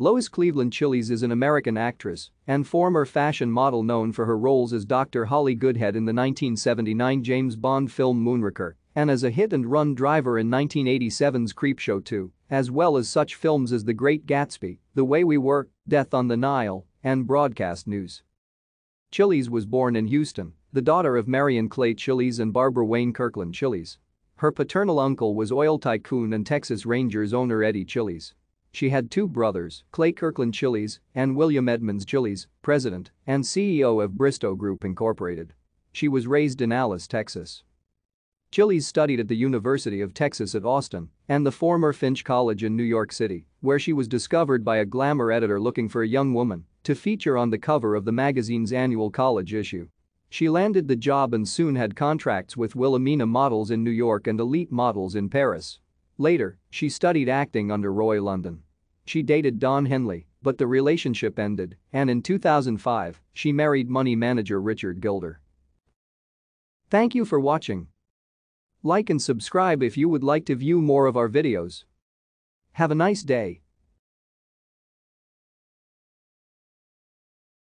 Lois Cleveland Chiles is an American actress and former fashion model known for her roles as Dr. Holly Goodhead in the 1979 James Bond film Moonraker and as a hit-and-run driver in 1987's Creepshow 2, as well as such films as The Great Gatsby, The Way We Were, Death on the Nile, and Broadcast News. Chiles was born in Houston, the daughter of Marion Clay Chiles and Barbara Wayne Kirkland Chiles. Her paternal uncle was oil tycoon and Texas Rangers owner Eddie Chiles. She had two brothers, Clay Kirkland Chili's and William Edmonds Chili's, president and CEO of Bristow Group Incorporated. She was raised in Alice, Texas. Chili's studied at the University of Texas at Austin and the former Finch College in New York City, where she was discovered by a glamour editor looking for a young woman to feature on the cover of the magazine's annual college issue. She landed the job and soon had contracts with Wilhelmina Models in New York and Elite Models in Paris. Later, she studied acting under Roy London. She dated Don Henley, but the relationship ended, and in 2005, she married money manager Richard Gilder. Thank you for watching. Like and subscribe if you would like to view more of our videos. Have a nice day.